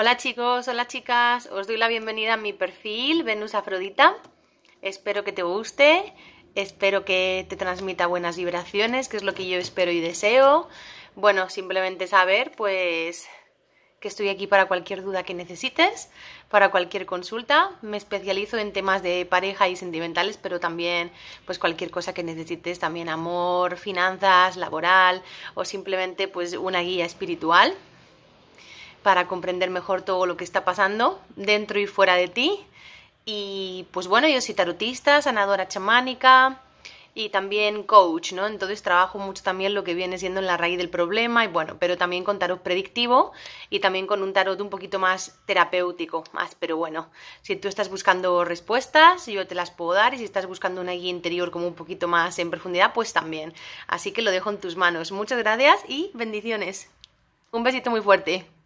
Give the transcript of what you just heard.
Hola chicos, hola chicas, os doy la bienvenida a mi perfil Venus Afrodita. Espero que te guste, espero que te transmita buenas vibraciones, que es lo que yo espero y deseo. Bueno, simplemente saber pues que estoy aquí para cualquier duda que necesites, para cualquier consulta. Me especializo en temas de pareja y sentimentales, pero también pues cualquier cosa que necesites, también amor, finanzas, laboral o simplemente pues una guía espiritual para comprender mejor todo lo que está pasando dentro y fuera de ti. Y pues bueno, yo soy tarotista, sanadora chamánica y también coach, ¿no? Entonces trabajo mucho también lo que viene siendo en la raíz del problema y bueno, pero también con tarot predictivo y también con un tarot un poquito más terapéutico, más, pero bueno, si tú estás buscando respuestas, yo te las puedo dar y si estás buscando una guía interior como un poquito más en profundidad, pues también. Así que lo dejo en tus manos. Muchas gracias y bendiciones. Un besito muy fuerte.